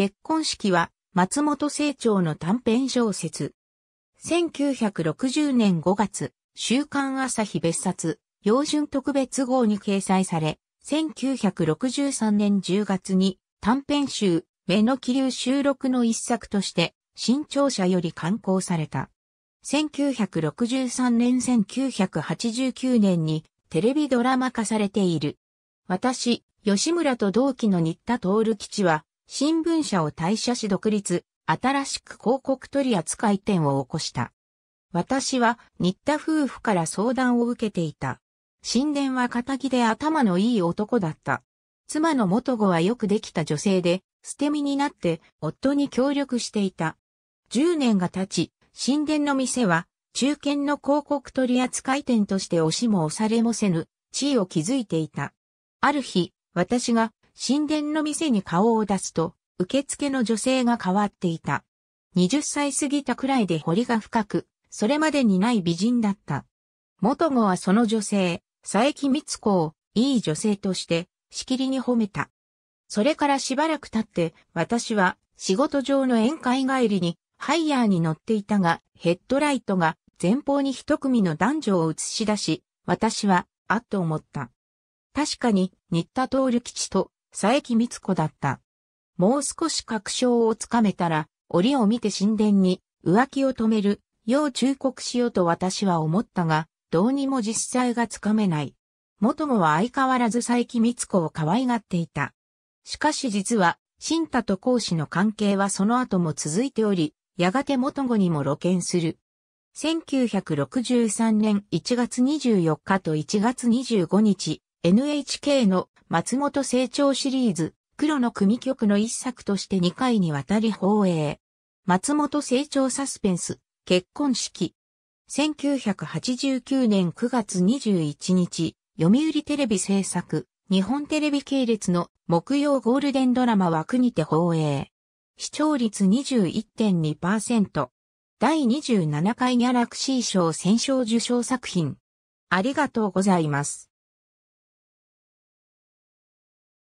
結婚式は松本清張の短編小説。1960年5月、週刊朝日別冊、洋春特別号に掲載され、1963年10月に短編集、目の気流収録の一作として、新潮社より刊行された。1963年1989年にテレビドラマ化されている。私、吉村と同期の新田徹吉は、新聞社を退社し独立、新しく広告取扱店を起こした。私は新田夫婦から相談を受けていた。神殿は仇で頭のいい男だった。妻の元子はよくできた女性で、捨て身になって夫に協力していた。10年が経ち、神殿の店は中堅の広告取扱店として押しも押されもせぬ地位を築いていた。ある日、私が神殿の店に顔を出すと、受付の女性が変わっていた。20歳過ぎたくらいで彫りが深く、それまでにない美人だった。元子はその女性、佐伯光子を、いい女性として、しきりに褒めた。それからしばらく経って、私は、仕事上の宴会帰りに、ハイヤーに乗っていたが、ヘッドライトが、前方に一組の男女を映し出し、私は、あっと思った。確かに、新田徹吉と佐伯光子だった。もう少し確証をつかめたら、檻を見て神殿に浮気を止める、よう忠告しようと私は思ったが、どうにも実際がつかめない。元もは相変わらず佐伯光子を可愛がっていた。しかし実は、新太と講子の関係はその後も続いており、やがて元子にも露見する。1963年1月24日と1月25日、NHK の松本成長シリーズ、黒の組曲の一作として2回にわたり放映。松本成長サスペンス、結婚式。1989年9月21日、読売テレビ制作、日本テレビ系列の木曜ゴールデンドラマ枠にて放映。視聴率21.2%。第27回ギャラクシー賞選賞受賞作品。ありがとうございます。